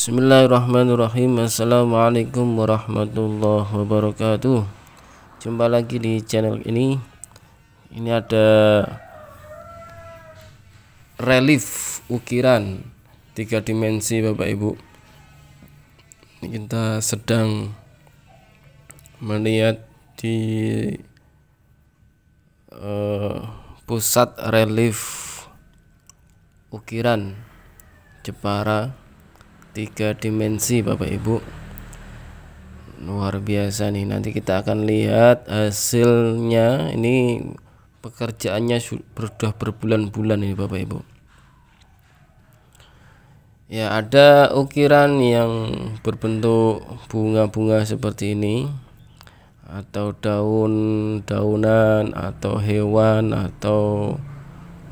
Bismillahirrahmanirrahim Assalamualaikum warahmatullahi wabarakatuh Jumpa lagi di channel ini Ini ada Relief ukiran Tiga dimensi Bapak Ibu ini Kita sedang Melihat di uh, Pusat relief Ukiran Jepara tiga dimensi Bapak Ibu luar biasa nih nanti kita akan lihat hasilnya ini pekerjaannya sudah berbulan-bulan ini Bapak Ibu ya ada ukiran yang berbentuk bunga-bunga seperti ini atau daun-daunan atau hewan atau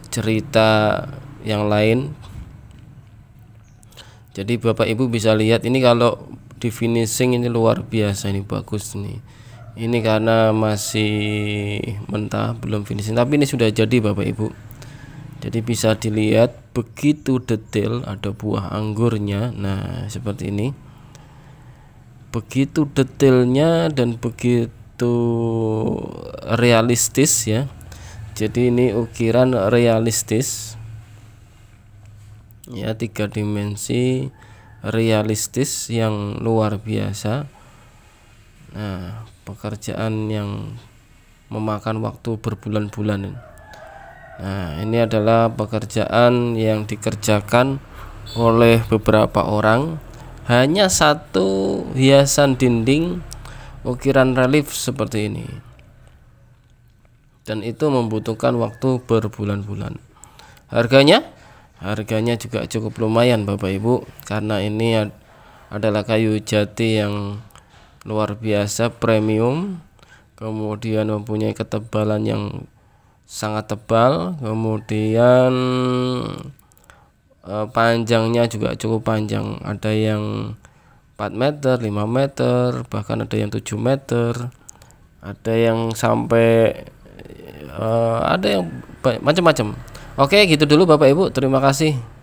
cerita yang lain jadi Bapak Ibu bisa lihat ini kalau di finishing ini luar biasa ini bagus nih ini karena masih mentah belum finishing tapi ini sudah jadi Bapak Ibu jadi bisa dilihat begitu detail ada buah anggurnya nah seperti ini begitu detailnya dan begitu realistis ya jadi ini ukiran realistis ya tiga dimensi realistis yang luar biasa nah pekerjaan yang memakan waktu berbulan-bulan nah ini adalah pekerjaan yang dikerjakan oleh beberapa orang hanya satu hiasan dinding ukiran relief seperti ini dan itu membutuhkan waktu berbulan-bulan harganya harganya juga cukup lumayan Bapak Ibu karena ini adalah kayu jati yang luar biasa premium kemudian mempunyai ketebalan yang sangat tebal kemudian eh, panjangnya juga cukup panjang ada yang 4 meter 5 meter bahkan ada yang 7 meter ada yang sampai eh, ada yang macam-macam Oke, gitu dulu Bapak Ibu. Terima kasih.